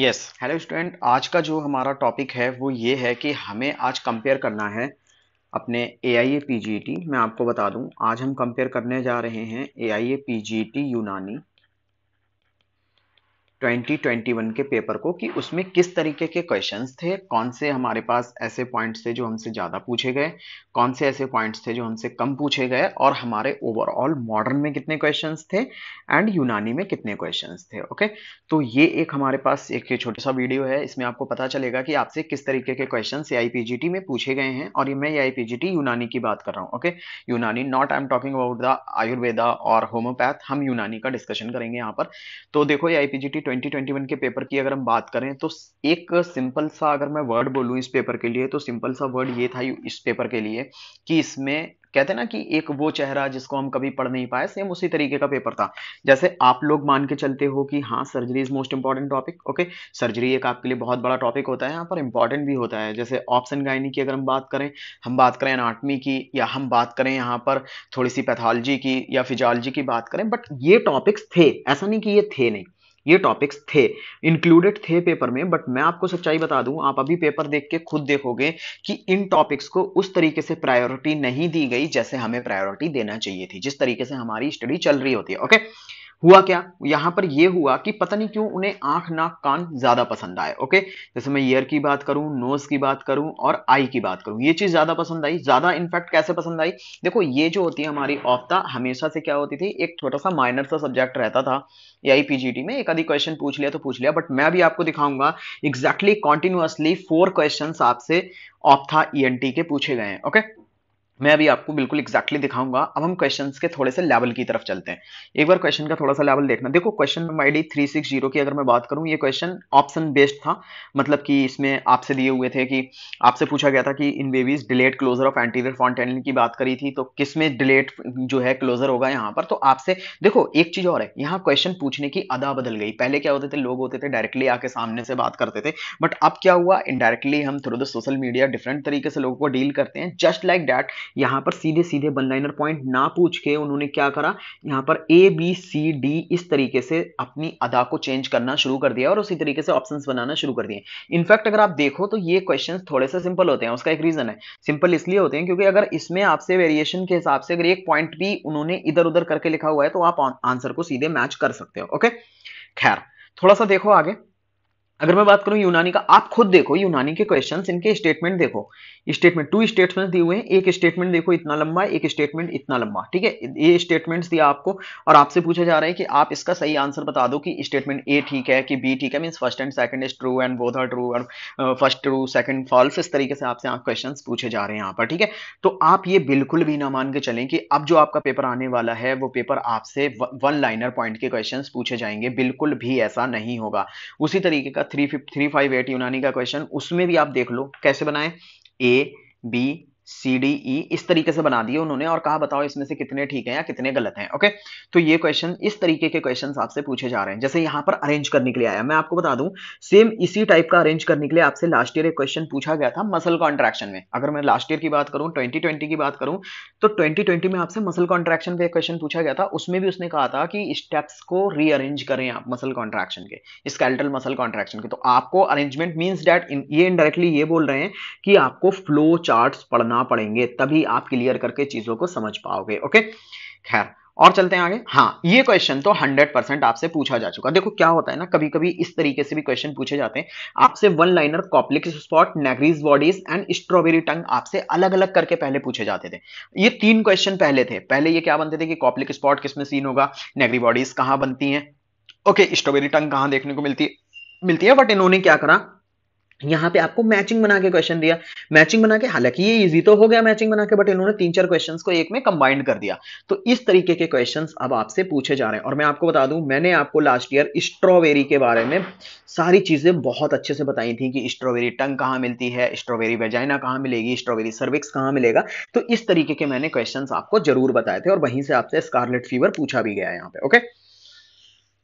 Yes hello student आज का जो हमारा टॉपिक है वो ये है कि हमें आज कंपेयर करना है अपने ए आई ए पी जी टी मैं आपको बता दूं आज हम कंपेयर करने जा रहे हैं ए आई ए पी जी टी यूनानी 2021 के पेपर को कि उसमें किस तरीके के क्वेश्चंस थे कौन से हमारे पास ऐसे पॉइंट्स थे जो हमसे ज़्यादा पूछे गए कौन से ऐसे पॉइंट्स थे जो हमसे कम पूछे गए और हमारे ओवरऑल मॉडर्न में कितने क्वेश्चंस थे एंड यूनानी में कितने क्वेश्चंस थे ओके तो ये एक हमारे पास एक छोटा सा वीडियो है इसमें आपको पता चलेगा कि आपसे किस तरीके के क्वेश्चन ए में पूछे गए हैं और ये मैं ए आई यूनानी की बात कर रहा हूँ okay Unani not I am talking about the Ayurveda और होम्योपैथ हम यूनानी का डिस्कशन करेंगे यहाँ पर तो देखो ए आई 2021 के पेपर की अगर हम बात करें तो एक सिंपल सा अगर मैं वर्ड बोलूँ इस पेपर के लिए तो सिंपल सा वर्ड ये था इस पेपर के लिए कि इसमें कहते हैं ना कि एक वो चेहरा जिसको हम कभी पढ़ नहीं पाए सेम उसी तरीके का पेपर था जैसे आप लोग मान के चलते हो कि हाँ surgery is most important topic okay surgery एक आपके लिए बहुत बड़ा टॉपिक होता है यहाँ पर इंपॉर्टेंट भी होता है जैसे ऑप्शन गायनी की अगर हम बात करें हम बात करें अनाटमी की या हम बात करें यहाँ पर थोड़ी सी पैथोलॉजी की या फिजियोलॉजी की बात करें बट ये टॉपिक्स थे ऐसा नहीं कि ये थे नहीं ये टॉपिक्स थे इंक्लूडेड थे पेपर में बट मैं आपको सच्चाई बता दूं आप अभी पेपर देख के खुद देखोगे कि इन टॉपिक्स को उस तरीके से प्रायोरिटी नहीं दी गई जैसे हमें प्रायोरिटी देना चाहिए थी जिस तरीके से हमारी स्टडी चल रही होती है ओके हुआ क्या यहां पर यह हुआ कि पता नहीं क्यों उन्हें आंख नाक कान ज्यादा पसंद आए ओके जैसे मैं ईयर की बात करूं नोज की बात करूं और आई की बात करूं ये चीज ज्यादा पसंद आई ज्यादा इनफैक्ट कैसे पसंद आई देखो ये जो होती है हमारी ऑफ्ता हमेशा से क्या होती थी एक छोटा सा माइनर सा सब्जेक्ट रहता था आई पीजीटी में एक आधी क्वेश्चन पूछ लिया तो पूछ लिया बट मैं भी आपको दिखाऊंगा एग्जैक्टली कॉन्टिन्यूसली फोर क्वेश्चन आपसे ऑप्था ई e के पूछे गए हैं ओके मैं अभी आपको बिल्कुल एक्जैक्टली exactly दिखाऊंगा अब हम क्वेश्चन के थोड़े से लेवल की तरफ चलते हैं एक बार क्वेश्चन का थोड़ा सा लेवल देखना देखो question number I three six zero की अगर मैं बात करूं ये क्वेश्चन ऑप्शन बेस्ड था मतलब कि इसमें आपसे दिए हुए थे कि आपसे पूछा गया था कि in babies delayed closure of anterior fontanelle की बात करी थी तो किस में डिलेट जो है क्लोजर होगा यहाँ पर तो आपसे देखो एक चीज और है यहाँ क्वेश्चन पूछने की अदा बदल गई पहले क्या होते थे लोग होते थे डायरेक्टली आके सामने से बात करते थे बट अब क्या हुआ इनडायरेक्टली हम through the social media different तरीके से लोगों को डील करते हैं जस्ट लाइक डैट यहाँ पर सीधे सीधे वन लाइनर पॉइंट ना पूछ के उन्होंने क्या करा यहाँ पर ए बी सी डी इस तरीके से अपनी अदा को चेंज करना शुरू कर दिया और उसी तरीके से ऑप्शन बनाना शुरू कर दिए इनफैक्ट अगर आप देखो तो ये क्वेश्चन थोड़े से सिंपल होते हैं उसका एक रीजन है सिंपल इसलिए होते हैं क्योंकि अगर इसमें आपसे वेरिएशन के हिसाब से अगर एक पॉइंट भी उन्होंने इधर उधर करके लिखा हुआ है तो आप आंसर को सीधे मैच कर सकते हो ओके खैर थोड़ा सा देखो आगे अगर मैं बात करूं यूनानी का आप खुद देखो यूनानी के क्वेश्चन इनके स्टेटमेंट देखो स्टेटमेंट टू स्टेटमेंट दिए हुए हैं एक स्टेटमेंट देखो इतना लंबा एक स्टेटमेंट इतना लंबा ठीक है ये स्टेटमेंट्स दिया आपको और आपसे पूछा जा रहा है कि आप इसका सही आंसर बता दो कि स्टेटमेंट ए ठीक है कि बी ठीक है mean first and second is true and both are true और फर्स्ट ट्रू सेकंड फॉल्स इस तरीके से आपसे आप क्वेश्चन पूछे जा रहे हैं यहाँ पर ठीक है तो आप ये बिल्कुल भी ना मान के चलें कि अब जो आपका पेपर आने वाला है वो पेपर आपसे वन लाइनर पॉइंट के क्वेश्चन पूछे जाएंगे बिल्कुल भी ऐसा नहीं होगा उसी तरीके का three fifty three five eight Unani का क्वेश्चन उसमें भी आप देख लो कैसे बनाए A B C D E इस तरीके से बना दिए उन्होंने और कहा बताओ इसमें से कितने ठीक हैं या कितने गलत हैं ओके तो ये क्वेश्चन इस तरीके के क्वेश्चन आपसे पूछे जा रहे हैं जैसे यहां पर अरेंज करने के लिए आया मैं आपको बता दूं सेम इसी टाइप का अरेंज करने के लिए आपसे लास्ट ईयर एक क्वेश्चन पूछा गया था मसल कॉन्ट्रैक्शन में अगर मैं लास्ट ईयर की बात करूं ट्वेंटी की बात करूं तो ट्वेंटी में आपसे मसल कॉन्ट्रैक्शन पर एक क्वेश्चन पूछा गया था उसमें भी उसने कहा था कि स्टेप्स को रीअरेंज करें आप मसल कॉन्ट्रैक्शन के स्केल्टल मसल कॉन्ट्रैक्शन के तो आपको अरेंजमेंट मीन्स डैट ये इनडायरेक्टली ये बोल रहे हैं कि आपको फ्लो चार्ट पढ़ना करना पड़ेंगे तभी आप क्लियर करके चीजों को समझ पाओगे ओके खैर और चलते हैं आगे हाँ ये क्वेश्चन तो 100 परसेंट आपसे पूछा जा चुका देखो क्या होता है ना कभी कभी इस तरीके से भी क्वेश्चन पूछे जाते हैं आपसे one liner Koplik spot Negri bodies and strawberry tongue आपसे अलग अलग करके पहले पूछे जाते थे ये तीन क्वेश्चन पहले थे पहले ये क्या बनते थे कि कॉप्लिक स्पॉट किसमें सीन होगा नेग्री बॉडीज कहां बनती है ओके स्ट्रॉबेरी टंग कहां देखने को मिलती है मिलती है बट इन्होंने क्या करा यहाँ पे आपको मैचिंग बना के क्वेश्चन दिया मैचिंग बना के हालांकि ये इजी तो हो गया मैचिंग बना के बट इन्होंने तीन चार क्वेश्चंस को एक में कंबाइंड कर दिया तो इस तरीके के क्वेश्चंस अब आपसे पूछे जा रहे हैं और मैं आपको बता दूं मैंने आपको लास्ट ईयर स्ट्रॉबेरी के बारे में सारी चीजें बहुत अच्छे से बताई थी कि स्ट्रॉबेरी टंग कहाँ मिलती है स्ट्रॉबेरी वेजाइना कहाँ मिलेगी स्ट्रॉबेरी सर्विक्स कहाँ मिलेगा तो इस तरीके के मैंने क्वेश्चन आपको जरूर बताए थे और वहीं से आपसे स्कारलेट फीवर पूछा भी गया यहाँ पे ओके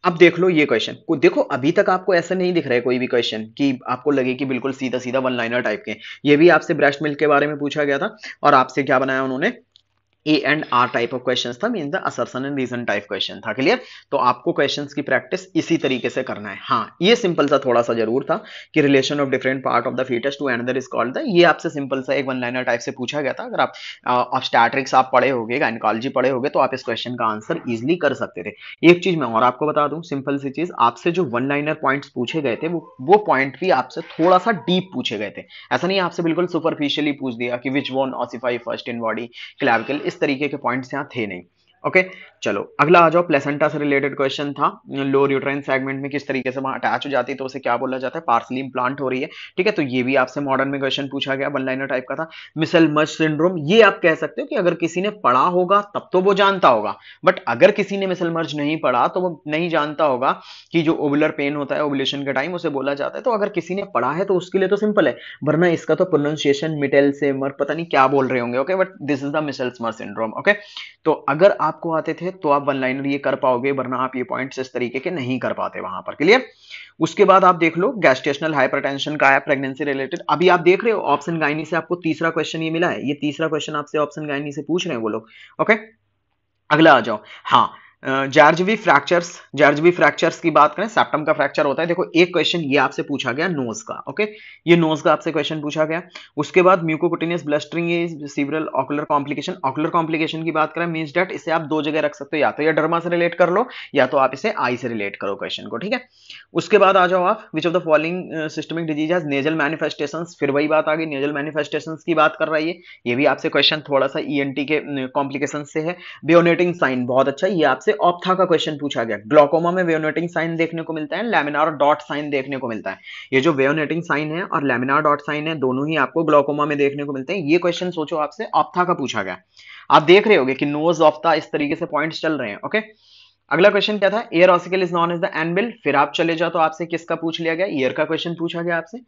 अब देख लो ये क्वेश्चन को देखो अभी तक आपको ऐसा नहीं दिख रहा है कोई भी क्वेश्चन कि आपको लगे कि बिल्कुल सीधा सीधा वन लाइनर टाइप के ये भी आपसे ब्रेस्ट मिल्क के बारे में पूछा गया था और आपसे क्या बनाया उन्होंने A and R type of question था mean the assertion and reason type question था क्लियर तो आपको क्वेश्चन की प्रैक्टिस इसी तरीके से करना है हाँ ये सिंपल सा थोड़ा सा जरूर था कि relation of different part of the foetus to and is called the ये आपसे सिंपल सा एक वन लाइनर टाइप से पूछा गया था अगर आप स्टैट्रिक्स आप पढ़े हो गए पढ़े हो तो आप इस क्वेश्चन का आंसर ईजिली कर सकते थे एक चीज मैं और आपको बता दूं सिंपल सी चीज आपसे जो वन लाइनर पॉइंट पूछे गए थे वो वो पॉइंट भी आपसे थोड़ा सा डीप पूछे गए थे ऐसा नहीं आपसे बिल्कुल सुपरफिशियली पूछ दिया कि which bone ossify first in body clavicle इस तरीके के पॉइंट्स यहाँ थे नहीं ओके चलो अगला आ जाओ प्लेसेंटा से रिलेटेड क्वेश्चन था लोअर यूट्राइन सेगमेंट में किस तरीके से वहां अटैच हो जाती है तो उसे क्या बोला जाता है पार्सली इम्प्लांट हो रही है ठीक है तो ये भी आपसे मॉडर्न में क्वेश्चन पूछा गया वन लाइनर टाइप का था मिसल मच सिंड्रोम ये आप कह सकते हो कि अगर किसी ने पढ़ा होगा तब तो वो जानता होगा बट अगर किसी ने मिसल मर्ज नहीं पढ़ा तो वो नहीं जानता होगा कि जो ओबुलर पेन होता है ओबुलेशन के टाइम उसे बोला जाता है तो अगर किसी ने पढ़ा है तो उसके लिए तो सिंपल है वरना इसका तो प्रोनाउंसिएशन मिटेल से मर पता नहीं क्या बोल रहे होंगे okay but this is the मिसल मर सिंड्रोम ओके तो अगर आपको आते थे तो आप वन लाइनर ये कर पाओगे वरना आप ये पॉइंट्स इस तरीके के नहीं कर पाते वहां पर क्लियर उसके बाद आप देख लो गैस्टेशनल हाइपरटेंशन का है प्रेगनेंसी रिलेटेड अभी आप देख रहे हो ऑप्शन गायनी से आपको तीसरा क्वेश्चन ये मिला है ये तीसरा क्वेश्चन आपसे ऑप्शन गायनी से पूछ रहे हैं वो लोग ओके अगला आ जाओ हाँ जार्जवी फ्रैक्चर्स जार्जवी फ्रैक्चर्स की बात करें सेप्टम का फ्रैक्चर होता है देखो एक क्वेश्चन ये आपसे पूछा गया नोज का ओके ये नोज का आपसे क्वेश्चन पूछा गया उसके बाद mucocutaneous blistering several ocular complication ocular complication की बात करें मीन्स डेट इसे आप दो जगह रख सकते हो या तो या डरमा से रिलेट कर लो या तो आप इसे आई से रिलेट करो क्वेश्चन को ठीक है उसके बाद आ जाओ आप which of the following systemic disease है नेजल मैनिफेस्टेशन फिर वही बात आ गई नेजल मैनिफेस्टेशन की बात कर रही है ये भी आपसे क्वेश्चन थोड़ा सा ई e के कॉम्प्लिकेशन से है बियोनेटिंग साइन बहुत अच्छा ये आपसे आपसे ऑप्था का क्वेश्चन पूछा गया ग्लोकोमा में वेयोनेटिंग साइन देखने को मिलता है लेमिनार डॉट साइन देखने को मिलता है ये जो वेयोनेटिंग साइन है और लेमिनार डॉट साइन है दोनों ही आपको ग्लोकोमा में देखने को मिलते हैं ये क्वेश्चन सोचो आपसे ऑप्था का पूछा गया आप देख रहे होगे कि नोज ऑफ्ता इस तरीके से पॉइंट्स चल रहे हैं ओके अगला क्वेश्चन क्या था ear ossicle is known is the anvil फिर आप चले जाओ तो आपसे किसका पूछ लिया गया ईयर का क्वेश्चन पूछा गया आपसे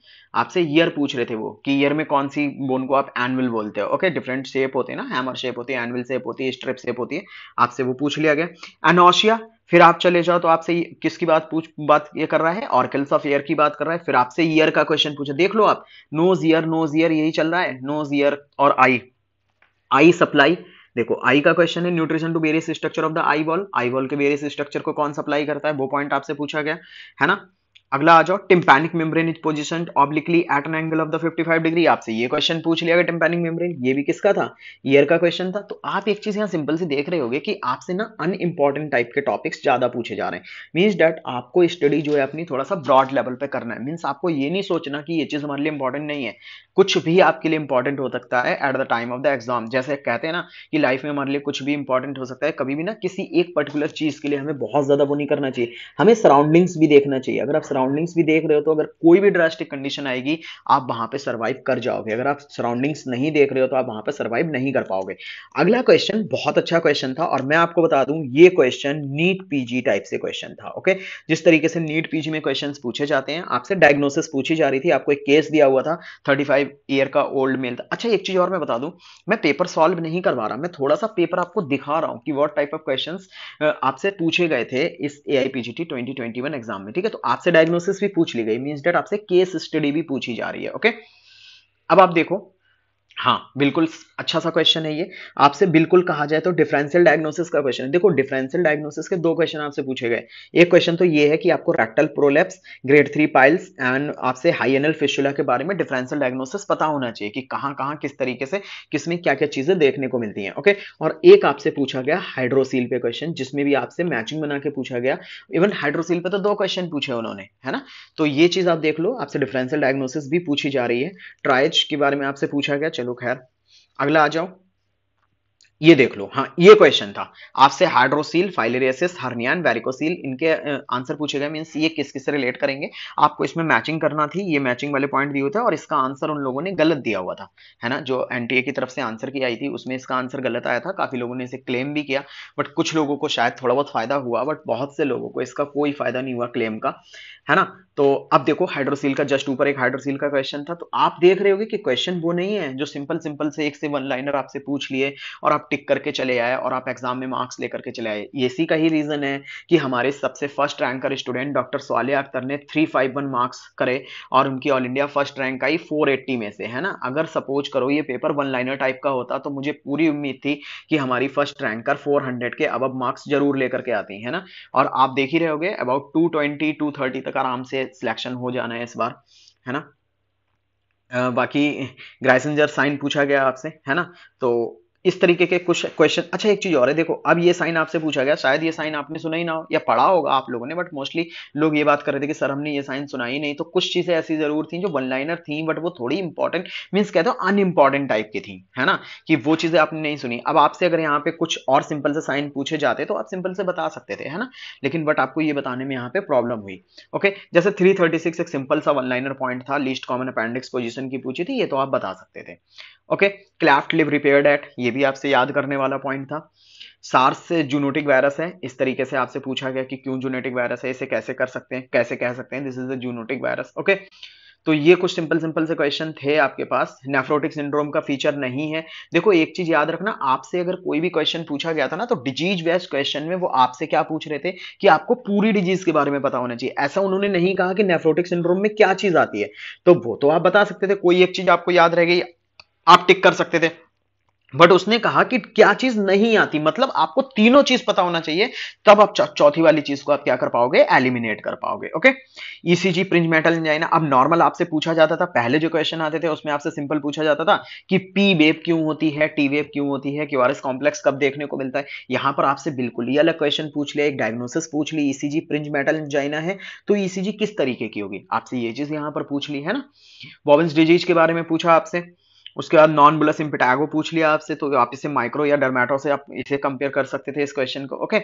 आपसे ईयर पूछ रहे थे वो कि ईयर में कौन सी बोन को आप एनविल बोलते हो ओके डिफरेंट शेप होते हैं ना हैमर शेप होती है एनविल शेप होती है स्ट्रिप शेप होती है आपसे वो पूछ लिया गया एनोशिया फिर आप चले जाओ तो आपसे किसकी बात पूछ बात ये कर रहा है ऑर्कल्स ऑफ ईयर की बात कर रहा है फिर आपसे ईयर का क्वेश्चन पूछा देख लो आप नोज ईयर नोज ईयर यही चल रहा है नोज ईयर और आई आई सप्लाई देखो आई का क्वेश्चन है nutrition to various structure of the eyeball eyeball के वेरियस स्ट्रक्चर को कौन सप्लाई करता है वो पॉइंट आपसे पूछा गया है ना अगला आ जाओ tympanic membrane is position obliquely at an angle of the 55 degree आपसे ये क्वेश्चन पूछ लिया टिम्पैनिक मेम्ब्रेन ये भी किसका था ईयर का क्वेश्चन था तो आप एक चीज यहाँ सिंपल से देख रहे होगे कि आपसे ना अनइम्पॉर्टेंट टाइप के टॉपिक्स ज्यादा पूछे जा रहे हैं मीन्स डैट आपको स्टडी जो है अपनी थोड़ा सा ब्रॉड लेवल पे करना है मीन्स आपको ये नहीं सोचना कि ये चीज हमारे लिए इंपॉर्टेंट नहीं है कुछ भी आपके लिए इंपॉर्टेंट हो सकता है at the time of the exam जैसे कहते हैं ना कि लाइफ में हमारे लिए कुछ भी इंपॉर्टेंट हो सकता है कभी भी ना किसी एक पर्टिकुलर चीज के लिए हमें बहुत ज्यादा वो नहीं करना चाहिए हमें सराउंडिंग्स भी देखना चाहिए अगर आप सराउंडिंग्स भी देख रहे हो तो अगर कोई भी ड्रास्टिक कंडीशन आएगी आप वहां पे सर्वाइव कर जाओगे अगर आप सराउंडिंग्स नहीं देख रहे हो तो आप वहां पे सर्वाइव नहीं कर पाओगे अगला क्वेश्चन बहुत अच्छा क्वेश्चन था और मैं आपको बता दूं ये क्वेश्चन नीट पीजी टाइप से क्वेश्चन था ओके जिस तरीके से नीट पीजी में क्वेश्चन पूछे जाते हैं आपसे डायग्नोसिस पूछी जा रही थी आपको एक केस दिया हुआ था थर्टी ईयर का ओल्ड मेल था अच्छा एक चीज और मैं बता दूं मैं पेपर सॉल्व नहीं करवा रहा मैं थोड़ा सा पेपर आपको दिखा रहा हूं कि वॉट टाइप ऑफ क्वेश्चन आपसे पूछे गए थे इस ए आई पीजी एआईपीजीटी 2021 एग्जाम में ठीक है तो आपसे डायग्नोस डायग्नोसिस भी पूछ ली गई मीन्स डेट आपसे केस स्टडी भी पूछी जा रही है ओके okay? अब आप देखो हाँ बिल्कुल अच्छा सा क्वेश्चन है ये आपसे बिल्कुल कहा जाए तो डिफरेंशियल डायग्नोसिस का क्वेश्चन है देखो डिफरेंशियल डायग्नोसिस के दो क्वेश्चन आपसे पूछे गए एक क्वेश्चन तो ये है कि आपको rectal prolapse grade three piles and आपसे एनल फिशुला के बारे में डिफरेंशियल डायग्नोसिस पता होना चाहिए कि कहाँ कहाँ किस तरीके से किसमें क्या क्या चीज़ें देखने को मिलती हैं ओके और एक आपसे पूछा गया हाइड्रोसील पे क्वेश्चन जिसमें भी आपसे मैचिंग बना के पूछा गया इवन हाइड्रोसील पे तो दो क्वेश्चन पूछे उन्होंने है ना तो ये चीज़ आप देख लो आपसे डिफरेंशियल डायग्नोसिस भी पूछी जा रही है ट्राइज के बारे में आपसे पूछा गया चलो खैर अगला आ जाओ ये देख लो हाँ ये क्वेश्चन था आपसे हाइड्रोसील फाइलेरियसिस हर्नियन वेरिकोसील इनके आंसर पूछे गए मीन्स ये किस किस से रिलेट करेंगे आपको इसमें मैचिंग करना थी ये मैचिंग वाले पॉइंट दिए थे और इसका आंसर उन लोगों ने गलत दिया हुआ था है ना जो एनटीए की तरफ से आंसर की आई थी उसमें इसका आंसर गलत आया था काफी लोगों ने इसे क्लेम भी किया बट कुछ लोगों को शायद थोड़ा बहुत फायदा हुआ बट बहुत से लोगों को इसका कोई फायदा नहीं हुआ क्लेम का है ना तो अब देखो हाइड्रोसील का जस्ट ऊपर एक हाइड्रोसील का क्वेश्चन था तो आप देख रहे होगे कि क्वेश्चन वो नहीं है जो सिंपल सिंपल से एक से वन लाइनर आपसे पूछ लिए और आप टिक करके चले आए और आप एग्जाम में मार्क्स लेकर के चले आए इसी का ही रीजन है कि हमारे सबसे first ranker student doctor Sawale Akhtar ने थ्री फाइव वन मार्क्स करे और उनकी all India first rank I four eighty में से है ना अगर सपोज करो ये पेपर वन लाइनर टाइप का होता तो मुझे पूरी उम्मीद थी कि हमारी फर्स्ट रैंकर फोर हंड्रेड के अब मार्क्स जरूर लेकर के आती है ना और आप देख ही रहोगे about two twenty two thirty तक आराम से सिलेक्शन हो जाना है इस बार है ना बाकी ग्राइसेंजर साइन पूछा गया आपसे है ना तो इस तरीके के कुछ क्वेश्चन अच्छा एक चीज और है देखो अब ये साइन आपसे पूछा गया शायद ये साइन आपने सुना ही ना हो या पढ़ा होगा आप लोगों ने बट मोस्टली लोग ये बात कर रहे थे कि सर हमने ये साइन सुना ही नहीं तो कुछ चीजें ऐसी जरूर थी जो वन लाइनर थी बट वो थोड़ी इंपॉर्टेंट मीन कहते हो अनइम्पॉर्टेंट टाइप की थी है ना कि वो चीजें आपने नहीं सुनी अब आपसे अगर यहाँ पे कुछ और सिंपल से साइन पूछे जाते तो आप सिंपल से बता सकते थे है ना लेकिन बट आपको ये बताने में यहाँ पे प्रॉब्लम हुई ओके जैसे थ्री एक सिंपल सा वन लाइनर पॉइंट था लीस्ट कॉमन अपेंडिक्स पोजिशन की पूछी थी ये तो आप बता सकते थे okay cleft lip repaired at ये भी आपसे याद करने वाला पॉइंट था सार्स से जूनोटिक वायरस है इस तरीके से आपसे पूछा गया कि क्यों जूनेटिक वायरस है इसे कैसे कर सकते हैं कैसे कह सकते हैं this is a zoonotic virus okay तो ये कुछ सिंपल सिंपल से क्वेश्चन थे आपके पास नेफ्रोटिक सिंड्रोम का फीचर नहीं है देखो एक चीज याद रखना आपसे अगर कोई भी क्वेश्चन पूछा गया था ना तो डिजीज बेस्ट क्वेश्चन में वो आपसे क्या पूछ रहे थे कि आपको पूरी डिजीज के बारे में पता होना चाहिए ऐसा उन्होंने नहीं कहा कि नेफ्रोटिक सिंड्रोम में क्या चीज आती है तो वो तो आप बता सकते थे कोई एक चीज आपको याद रह गई आप टिक कर सकते थे बट उसने कहा कि क्या चीज नहीं आती मतलब आपको तीनों चीज पता होना चाहिए तब आप चौथी वाली चीज को आप क्या कर पाओगे एलिमिनेट कर पाओगे okay ECG Prinzmetal angina अब नॉर्मल आपसे पूछा जाता था पहले जो क्वेश्चन आते थे उसमें आपसे सिंपल पूछा जाता था कि पी वेब क्यों होती है टी वेब क्यों होती है क्यू आर एस कॉम्प्लेक्स कब देखने को मिलता है यहां पर आपसे बिल्कुल ही अलग क्वेश्चन पूछ लिया एक डायग्नोसिस पूछ ली ईसीजी प्रिंज मेटल इंजाइना है तो ईसीजी e किस तरीके की होगी आपसे ये चीज यहां पर पूछ ली है ना बॉबिन्स डिजीज के बारे में पूछा आपसे उसके बाद नॉन बुलस इम्पिटागो पूछ लिया आपसे तो आप इसे माइक्रो या डरमेटो से आप इसे कंपेयर कर सकते थे इस क्वेश्चन को ओके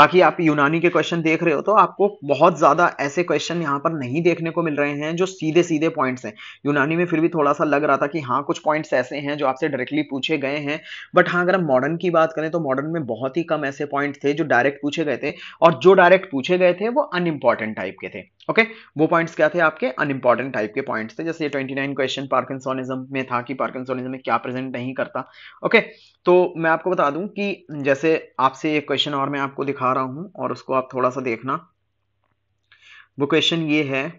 बाकी आप यूनानी के क्वेश्चन देख रहे हो तो आपको बहुत ज्यादा ऐसे क्वेश्चन यहाँ पर नहीं देखने को मिल रहे हैं जो सीधे सीधे पॉइंट्स हैं यूनानी में फिर भी थोड़ा सा लग रहा था कि हाँ कुछ पॉइंट्स ऐसे हैं जो आपसे डायरेक्टली पूछे गए हैं बट हाँ अगर हम मॉडर्न की बात करें तो मॉडर्न में बहुत ही कम ऐसे पॉइंट थे जो डायरेक्ट पूछे गए थे और जो डायरेक्ट पूछे गए थे वो अनइम्पॉर्टेंट टाइप के थे ओके वो पॉइंट्स क्या थे आपके अनइम्पॉर्टेंट टाइप के पॉइंट्स थे जैसे ट्वेंटी क्वेश्चन पार्किसोनिज्म में था कि पार्क कंसोलिडेशन में क्या प्रेजेंट नहीं करता ओके तो मैं आपको बता दूं कि जैसे आपसे एक क्वेश्चन और मैं आपको दिखा रहा हूं और उसको आप थोड़ा सा देखना वो क्वेश्चन ये है आ,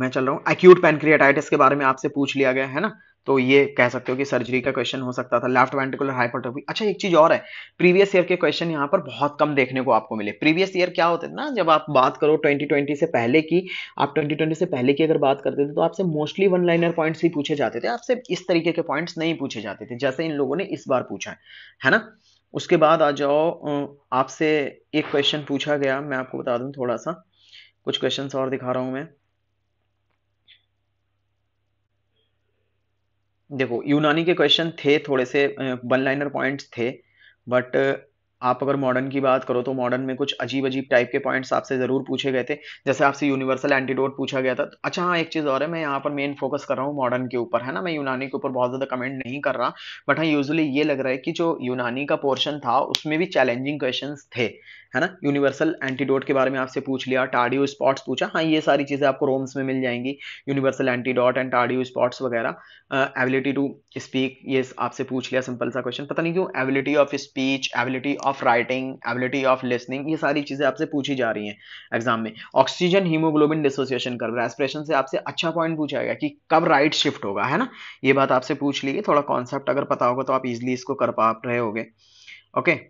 मैं चल रहा हूँ एक्यूट पेनक्रियाटाइटिस के बारे में आपसे पूछ लिया गया है ना तो ये कह सकते हो कि सर्जरी का क्वेश्चन हो सकता था लेफ्ट वेंटिकुलर हाइपरट्रॉफी अच्छा एक चीज और है प्रीवियस ईयर के क्वेश्चन यहाँ पर बहुत कम देखने को आपको मिले प्रीवियस ईयर क्या होते थे ना जब आप बात करो 2020 से पहले की आप 2020 से पहले की अगर बात करते थे तो आपसे मोस्टली वन लाइनर पॉइंट्स ही पूछे जाते थे आपसे इस तरीके के पॉइंट्स नहीं पूछे जाते थे जैसे इन लोगों ने इस बार पूछा है है ना उसके बाद आ जाओ आपसे एक क्वेश्चन पूछा गया मैं आपको बता दूं थोड़ा सा कुछ क्वेश्चंस और दिखा रहा हूं मैं देखो यूनानी के क्वेश्चन थे थोड़े से वन लाइनर पॉइंट्स थे बट आप अगर मॉडर्न की बात करो तो मॉडर्न में कुछ अजीब अजीब टाइप के पॉइंट्स आपसे ज़रूर पूछे गए थे जैसे आपसे यूनिवर्सल एंटीडोट पूछा गया था तो अच्छा हाँ एक चीज़ और है मैं यहाँ पर मेन फोकस कर रहा हूँ मॉडर्न के ऊपर है ना मैं यूनानी के ऊपर बहुत ज़्यादा कमेंट नहीं कर रहा बट हाँ यूजली ये लग रहा है कि जो यूनानी का पोर्शन था उसमें भी चैलेंजिंग क्वेश्चन थे है ना यूनिवर्सल एंटीडोट के बारे में आपसे पूछ लिया टार्डियो स्पॉट्स पूछा हाँ ये सारी चीज़ें आपको रोम्स में मिल जाएंगी universal antidote and Tardieu spots वगैरह एबिलिटी टू स्पीक ये आपसे पूछ लिया सिंपल सा क्वेश्चन पता नहीं क्यों ability of speech ability of writing ability of listening ये सारी चीज़ें आपसे पूछी जा रही हैं एग्जाम में oxygen haemoglobin dissociation curve respiration से आपसे अच्छा पॉइंट पूछा गया कि कब राइट शिफ्ट होगा है ना ये बात आपसे पूछ ली थोड़ा कॉन्सेप्ट अगर पता होगा तो आप इजिली इसको कर पा रहे होगे ओके okay?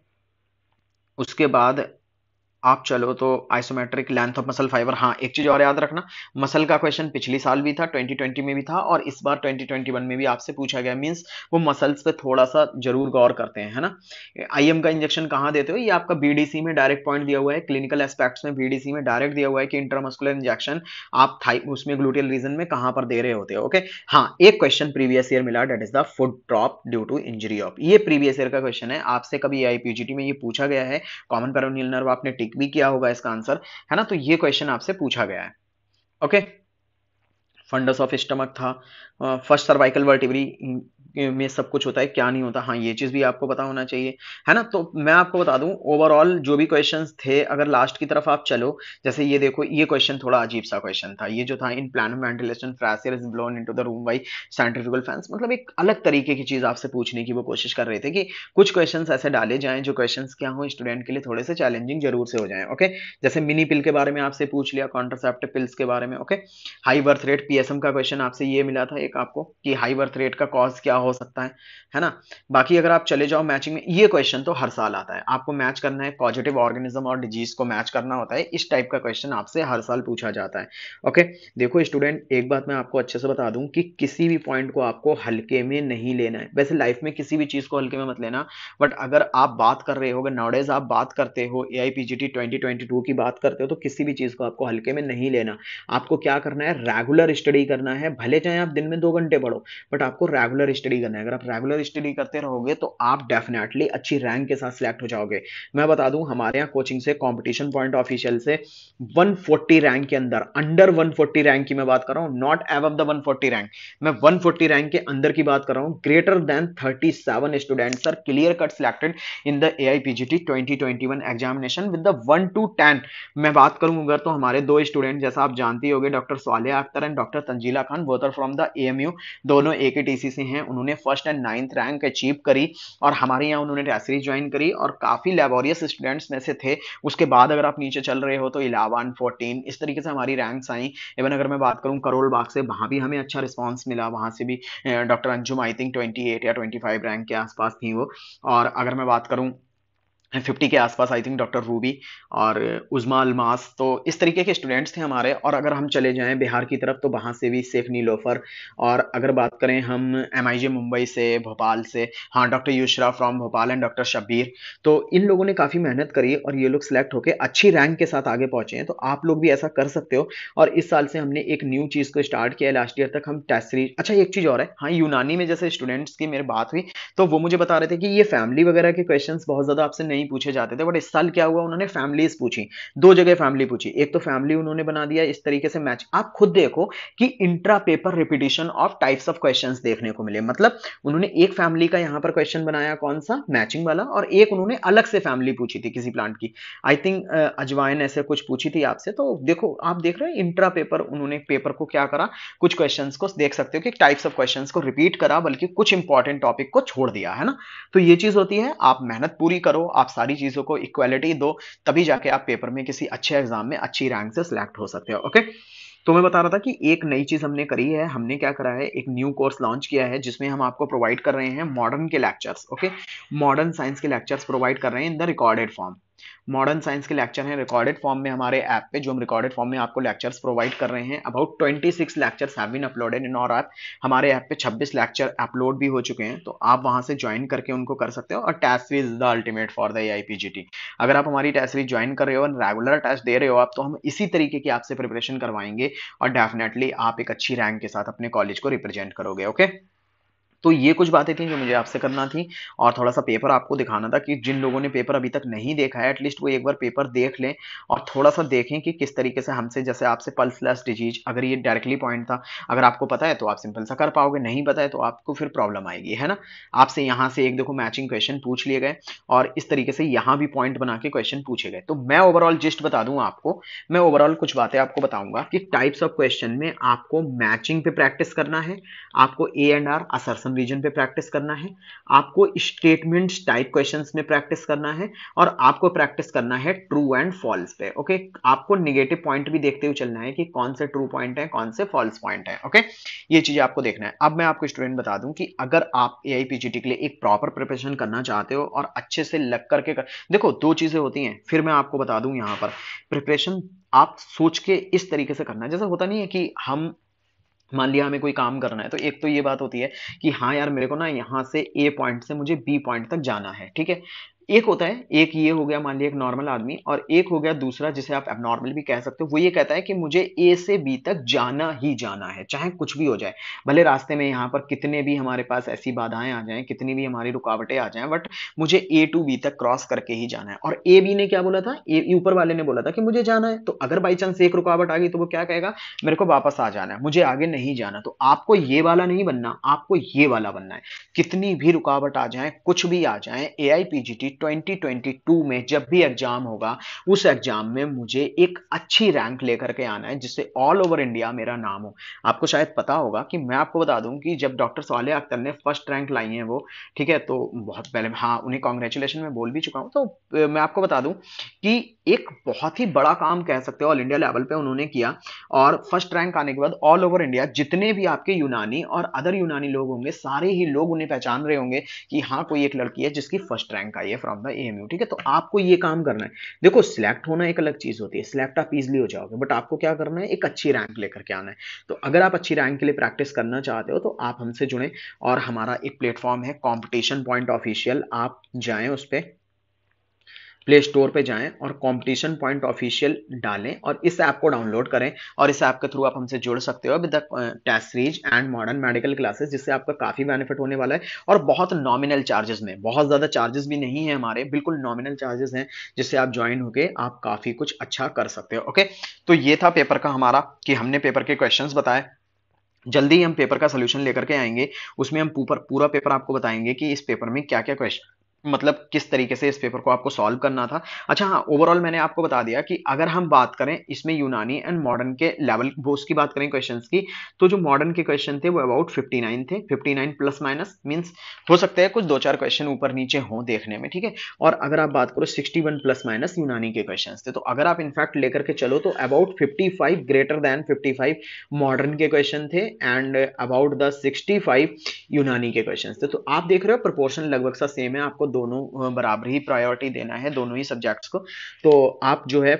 उसके बाद आप चलो तो isometric length of muscle fibre हाँ एक चीज और याद रखना मसल का क्वेश्चन पिछली साल भी था 2020 में भी था और इस बार 2021 में भी आपसे पूछा गया मींस वो मसल्स पे थोड़ा सा जरूर गौर करते हैं है ना आईएम का इंजेक्शन कहाँ देते हो ये आपका बीडीसी में डायरेक्ट पॉइंट दिया हुआ है क्लिनिकल एस्पेक्ट्स में बीडीसी में डायरेक्ट दिया हुआ है कि इंटरमस्कुलर इंजेक्शन आप थाई उसमें ग्लूटियल रीजन में कहां पर दे रहे होते हो ओके हाँ एक क्वेश्चन प्रीवियस ईयर मिला that is the foot drop due to injury of ये प्रीवियस ईयर का क्वेश्चन है आपसे कभी आईपीजीटी में ये पूछा गया है कॉमन पेरोनियल नर्व आपने एक भी क्या होगा इसका आंसर है ना तो ये क्वेश्चन आपसे पूछा गया है ओके फंडस ऑफ स्टमक था फर्स्ट सर्वाइकल वर्टिवरी में सब कुछ होता है क्या नहीं होता हाँ ये चीज़ भी आपको पता होना चाहिए है ना तो मैं आपको बता दूं ओवरऑल जो भी क्वेश्चन थे अगर लास्ट की तरफ आप चलो जैसे ये देखो ये क्वेश्चन थोड़ा अजीब सा क्वेश्चन था ये जो था in plenum ventilation fresh air is blown in the room by scientifical fans मतलब एक अलग तरीके की चीज़ आपसे पूछने की वो कोशिश कर रहे थे कि कुछ क्वेश्चन ऐसे डाले जाएँ जो क्वेश्चन क्या हो स्टूडेंट के लिए थोड़े से चैलेंजिंग जरूर से हो जाए ओके जैसे मिनी पिल के बारे में आपसे पूछ लिया कॉन्ट्रासेप्टिव पिल्स के बारे में okay high birth rate P का क्वेश्चन आपसे ये मिला था एक आपको कि हाई बर्थ रेट का कॉज क्या हो सकता है है ना बाकी अगर आप चले जाओ मैचिंग में ये क्वेश्चन तो हर साल आता है आपको मैच करना है पॉजिटिव ऑर्गेनिज्म और डिजीज को मैच करना होता है इस टाइप का क्वेश्चन आपसे हर साल पूछा जाता है ओके देखो स्टूडेंट एक बात मैं आपको अच्छे से बता दूं कि किसी भी पॉइंट को आपको हल्के में नहीं लेना है वैसे लाइफ में किसी भी चीज को हल्के में मत लेना बट अगर आप बात कर रहे हो अगर नॉडेज आप बात करते हो ए आई पी की बात करते हो तो किसी भी चीज को आपको हल्के में नहीं लेना आपको क्या करना है रेगुलर स्टडी करना है भले चाहे आप दिन में दो घंटे पढ़ो बट आपको रेगुलर स्टडी स्टडी करना है अगर आप रेगुलर स्टडी करते रहोगे तो आप डेफिनेटली अच्छी रैंक के साथ सिलेक्ट हो जाओगे मैं बता दूं हमारे यहाँ कोचिंग से कॉम्पिटिशन पॉइंट ऑफिशियल से 140 रैंक के अंदर अंडर 140 रैंक की मैं बात कर रहा हूँ नॉट एव द 140 रैंक मैं 140 रैंक के अंदर की बात कर रहा हूँ greater than 37 students are clear cut selected in the A I P G T twenty twenty examination with the one to ten मैं बात करूँ अगर तो हमारे दो स्टूडेंट जैसा आप जानती होगी doctor Solia Akhtar and doctor Tanzila Khan both from the A दोनों ए से हैं उन्होंने first and ninth rank achieve करी और हमारे यहाँ उन्होंने टैसरी ज्वाइन करी और काफ़ी लेबोरियस स्टूडेंट्स में से थे उसके बाद अगर आप नीचे चल रहे हो तो इलेवन फोर्टीन इस तरीके से हमारी रैंक्स आई इवन अगर मैं बात करूँ करोल बाग से वहाँ भी हमें अच्छा रिस्पॉन्स मिला वहाँ से भी doctor Anjum I think twenty या ट्वेंटी रैंक के आसपास थी वो और अगर मैं बात करूँ फिफ्टी के आसपास आई थिंक डॉक्टर रूबी और उजमा अलमास तो इस तरीके के स्टूडेंट्स थे हमारे और अगर हम चले जाएं बिहार की तरफ तो वहाँ से भी सेफ नीलोफर और अगर बात करें हम एम मुंबई से भोपाल से हाँ doctor Yushra from Bhopal and doctor Shabbir तो इन लोगों ने काफ़ी मेहनत करी और ये लोग सिलेक्ट होकर अच्छी रैंक के साथ आगे पहुँचे हैं तो आप लोग भी ऐसा कर सकते हो और इस साल से हमने एक न्यू चीज़ को स्टार्ट किया लास्ट ईयर तक हम टेस्ट सीरीज अच्छा एक चीज़ और है हाँ यूनानी में जैसे स्टूडेंट्स की मेरी बात हुई तो वो मुझे बता रहे थे कि ये फैमिली वगैरह के क्वेश्चन बहुत ज़्यादा आपसे नहीं नहीं पूछे जाते थे बट इस साल क्या हुआ उन्होंने फैमिलीज पूछी दो जगह फैमिली पूछी एक तो फैमिली उन्होंने बना दिया इस तरीके से मैच आप खुद देखो कि intra paper repetition of types of question देखने को मिले मतलब उन्होंने एक फैमिली का यहाँ पर क्वेश्चन बनाया कौन सा मैचिंग वाला और एक उन्होंने अलग से फैमिली पूछी थी किसी प्लांट की आई थिंक अजवाइन ऐसे कुछ पूछी थी आपसे तो देखो आप देख रहे हैं इंट्रा पेपर उन्होंने पेपर को क्या करा कुछ क्वेश्चंस को देख सकते हो कि टाइप्स ऑफ क्वेश्चंस को रिपीट करा बल्कि कुछ इंपॉर्टेंट टॉपिक को छोड़ दिया है ना तो ये चीज होती है आप मेहनत पूरी करो आप आप सारी चीजों को इक्वालिटी दो तभी जाके आप पेपर में किसी अच्छे एग्जाम में अच्छी रैंक से सिलेक्ट हो सकते हो ओके तो मैं बता रहा था कि एक नई चीज हमने करी है हमने क्या करा है एक न्यू कोर्स लॉन्च किया है जिसमें हम आपको प्रोवाइड कर रहे हैं मॉडर्न के लेक्चर्स ओके मॉडर्न साइंस के लेक्चर्स प्रोवाइड कर रहे हैं in the recorded form modern science के लेक्चर हैं रिकॉर्डेड फॉर्म में हमारे ऐप पे जो हम रिकॉर्डेड फॉर्म में आपको लेक्चर्स प्रोवाइड कर रहे हैं about 26 six lectures have been uploaded in और आप हमारे ऐप पे 26 लेक्चर अपलोड भी हो चुके हैं तो आप वहां से ज्वाइन करके उनको कर सकते हो और test is the ultimate for the A अगर आप हमारी टेस्ट ज्वाइन कर रहे हो और रेगुलर टेस्ट दे रहे हो आप तो हम इसी तरीके की आपसे प्रिपरेशन करवाएंगे और डेफिनेटली आप एक अच्छी रैंक के साथ अपने कॉलेज को रिप्रेजेंट करोगे ओके okay? तो ये कुछ बातें थी जो मुझे आपसे करना थी और थोड़ा सा पेपर आपको दिखाना था कि जिन लोगों ने पेपर अभी तक नहीं देखा है एटलीस्ट वो एक बार पेपर देख लें और थोड़ा सा देखें कि किस तरीके से हमसे जैसे आपसे पल्स लेस डिजीज अगर ये डायरेक्टली पॉइंट था अगर आपको पता है तो आप सिंपल सा कर पाओगे नहीं पता है तो आपको फिर प्रॉब्लम आएगी है ना आपसे यहाँ से एक देखो मैचिंग क्वेश्चन पूछ लिए गए और इस तरीके से यहाँ भी पॉइंट बना के क्वेश्चन पूछे गए तो मैं ओवरऑल जिस्ट बता दूँ आपको मैं ओवरऑल कुछ बातें आपको बताऊंगा कि टाइप्स ऑफ क्वेश्चन में आपको मैचिंग पे प्रैक्टिस करना है आपको A and R assertion some reason पे प्रैक्टिस करना है आपको स्टेटमेंट टाइप क्वेश्चन में प्रैक्टिस करना है और आपको प्रैक्टिस करना है ट्रू एंड फॉल्स पे ओके आपको निगेटिव पॉइंट भी देखते हुए चलना है कि कौन से ट्रू पॉइंट है कौन से फॉल्स पॉइंट है ओके ये चीज आपको देखना है अब मैं आपको स्टूडेंट बता दूं कि अगर आप ए आई के लिए एक प्रॉपर प्रिपरेशन करना चाहते हो और अच्छे से लग करके कर... देखो दो चीजें होती हैं फिर मैं आपको बता दूं यहां पर प्रिपरेशन आप सोच के इस तरीके से करना है जैसे होता नहीं है कि हम मान लिया हमें कोई काम करना है तो एक तो ये बात होती है कि हाँ यार मेरे को ना यहाँ से ए पॉइंट से मुझे बी पॉइंट तक जाना है ठीक है एक होता है एक ये हो गया मान लिया एक नॉर्मल आदमी और एक हो गया दूसरा जिसे आप एबनॉर्मल भी कह सकते हो वो ये कहता है कि मुझे ए से बी तक जाना ही जाना है चाहे कुछ भी हो जाए भले रास्ते में यहाँ पर कितने भी हमारे पास ऐसी बाधाएं आ जाएं कितनी भी हमारी रुकावटें आ जाएं बट मुझे ए टू बी तक क्रॉस करके ही जाना है और ए बी ने क्या बोला था ए ऊपर वाले ने बोला था कि मुझे जाना है तो अगर बाई चांस एक रुकावट आ गई तो वो क्या कहेगा मेरे को वापस आ जाना है मुझे आगे नहीं जाना तो आपको ये वाला नहीं बनना आपको ये वाला बनना है कितनी भी रुकावट आ जाए कुछ भी आ जाए ए आई पी जी टी 2022 में जब भी एग्जाम होगा उस एग्जाम में मुझे एक अच्छी रैंक लेकर के आना है जिससे ऑल ओवर इंडिया मेरा नाम हो आपको शायद पता होगा कि मैं आपको बता दूं कि जब डॉक्टर सोलह अख्तर ने फर्स्ट रैंक लाई है वो ठीक है तो बहुत पहले हाँ उन्हें कॉन्ग्रेचुलेशन में बोल भी चुका हूँ तो मैं आपको बता दूं कि एक बहुत ही बड़ा काम कह सकते हो ऑल इंडिया लेवल पे उन्होंने किया और फर्स्ट रैंक आने के बाद ऑल ओवर इंडिया जितने भी आपके यूनानी और अदर यूनानी लोग होंगे सारे ही लोग उन्हें पहचान रहे होंगे कि हाँ कोई एक लड़की है जिसकी फर्स्ट रैंक आई है फ्रॉम द ए ठीक है तो आपको ये काम करना है देखो सिलेक्ट होना एक अलग चीज होती है सिलेक्ट आप इजिली हो जाओगे बट आपको क्या करना है एक अच्छी रैंक लेकर के आना है तो अगर आप अच्छी रैंक के लिए प्रैक्टिस करना चाहते हो तो आप हमसे जुड़े और हमारा एक प्लेटफॉर्म है कॉम्पिटिशन पॉइंट ऑफिशियल आप जाएं उस पर प्ले स्टोर पे जाएं और कंपटीशन पॉइंट ऑफिशियल डालें और इस ऐप को डाउनलोड करें और इस ऐप के थ्रू आप हमसे जुड़ सकते हो with test series and modern medical classes जिससे आपका काफ़ी बेनिफिट होने वाला है और बहुत नॉमिनल चार्जेस में बहुत ज़्यादा चार्जेस भी नहीं है हमारे बिल्कुल नॉमिनल चार्जेस हैं जिससे आप ज्वाइन होकर आप काफ़ी कुछ अच्छा कर सकते हो ओके तो ये था पेपर का हमारा कि हमने पेपर के क्वेश्चन बताए जल्दी ही हम पेपर का सोल्यूशन लेकर के आएंगे उसमें हम पूरा पेपर आपको बताएंगे कि इस पेपर में क्या क्या क्वेश्चन मतलब किस तरीके से इस पेपर को आपको सॉल्व करना था अच्छा हाँ ओवरऑल मैंने आपको बता दिया कि अगर हम बात करें इसमें यूनानी एंड मॉडर्न के लेवल बोस की बात करें क्वेश्चंस की तो जो मॉडर्न के क्वेश्चन थे वो अबाउट 59 थे 59 प्लस माइनस मींस हो सकता है कुछ दो चार क्वेश्चन ऊपर नीचे हों देखने में ठीक है और अगर आप बात करो सिक्सटी प्लस माइनस यूनानी के क्वेश्चन थे तो अगर आप इनफैक्ट लेकर के चलो तो about fifty greater than fifty modern के क्वेश्चन थे and about the sixty Unani के क्वेश्चन थे तो आप देख रहे हो प्रपोर्शन लगभग सा सेम है आपको दोनों बराबर ही प्रायोरिटी देना है दोनों ही सब्जेक्ट्स को तो आप जो है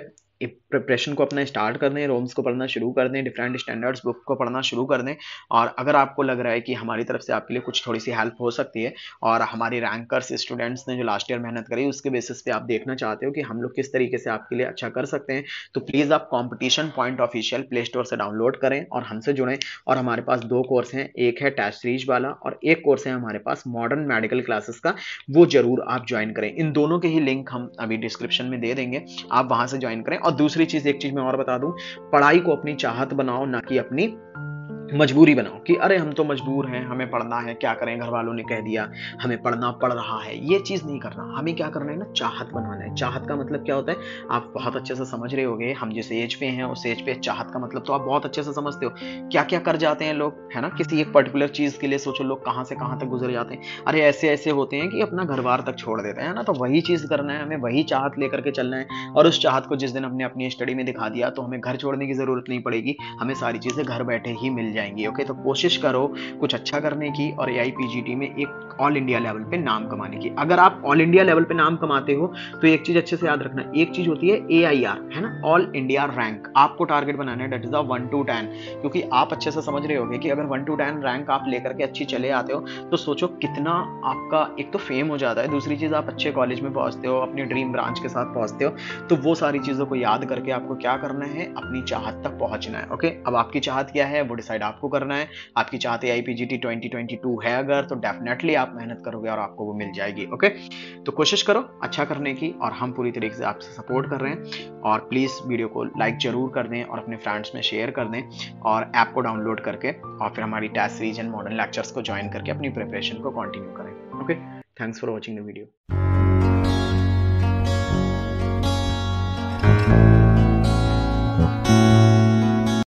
प्रिपरेशन को अपना स्टार्ट कर दें रोम्स को पढ़ना शुरू कर दें डिफरेंट स्टैंडर्ड्स बुक को पढ़ना शुरू कर दें और अगर आपको लग रहा है कि हमारी तरफ से आपके लिए कुछ थोड़ी सी हेल्प हो सकती है और हमारे रैंकर्स स्टूडेंट्स ने जो लास्ट ईयर मेहनत करी उसके बेसिस पे आप देखना चाहते हो कि हम लोग किस तरीके से आपके लिए अच्छा कर सकते हैं तो प्लीज़ आप competition point official play store से डाउनलोड करें और हमसे जुड़ें और हमारे पास दो कोर्स हैं एक है टैच सीरीज वाला और एक कोर्स है हमारे पास मॉडर्न मेडिकल क्लासेस का वो जरूर आप ज्वाइन करें इन दोनों के ही लिंक हम अभी डिस्क्रिप्शन में दे देंगे आप वहाँ से ज्वाइन करें और और दूसरी चीज एक चीज मैं और बता दूं पढ़ाई को अपनी चाहत बनाओ ना कि अपनी मजबूरी बनाओ कि अरे हम तो मजबूर हैं हमें पढ़ना है क्या करें घर वालों ने कह दिया हमें पढ़ना पड़ रहा है ये चीज़ नहीं करना हमें क्या करना है ना चाहत बनाना है चाहत का मतलब क्या होता है आप बहुत अच्छे से समझ रहे होगे हम जिस एज पे हैं उस एज पे चाहत का मतलब तो आप बहुत अच्छे से समझते हो क्या क्या कर जाते हैं लोग है ना किसी एक पर्टिकुलर चीज़ के लिए सोचो लोग कहाँ से कहाँ तक गुजर जाते हैं अरे ऐसे ऐसे होते हैं कि अपना घर बार तक छोड़ देते हैं ना तो वही चीज़ करना है हमें वही चाहत लेकर के चलना है और उस चाहत को जिस दिन हमने अपनी स्टडी में दिखा दिया तो हमें घर छोड़ने की ज़रूरत नहीं पड़ेगी हमें सारी चीज़ें घर बैठे ही मिल जाए जाएंगी ओके तो कोशिश करो कुछ अच्छा करने की और ए में एक ऑल इंडिया लेवल पे नाम कमाने की अगर आप ऑल इंडिया लेवल पे नाम कमाते हो तो एक चीज अच्छे से याद रखना एक चीज होती है ए है ना ऑल इंडिया रैंक आपको टारगेट बनाना है that is the one to ten क्योंकि आप अच्छे से समझ रहे हो कि अगर वन टू टेन रैंक आप लेकर के अच्छी चले आते हो तो सोचो कितना आपका एक तो फेम हो जाता है दूसरी चीज़ आप अच्छे कॉलेज में पहुंचते हो अपने ड्रीम ब्रांच के साथ पहुंचते हो तो वो सारी चीज़ों को याद करके आपको क्या करना है अपनी चाहत तक पहुंचना है ओके अब आपकी चाहत क्या है वो डिसाइड आपको करना है आपकी चाहते I P G T twenty twenty two है अगर तो डेफिनेटली आप मेहनत करोगे और आपको वो मिल जाएगी ओके तो कोशिश करो अच्छा करने की और हम पूरी तरीके से आपसे सपोर्ट कर रहे हैं और प्लीज़ वीडियो को लाइक ज़रूर कर दें और अपने फ्रेंड्स में शेयर कर दें और ऐप को डाउनलोड करके और फिर हमारी test series and modern lectures को ज्वाइन करके अपनी प्रिपरेशन को कंटिन्यू करें okay thanks for watching the video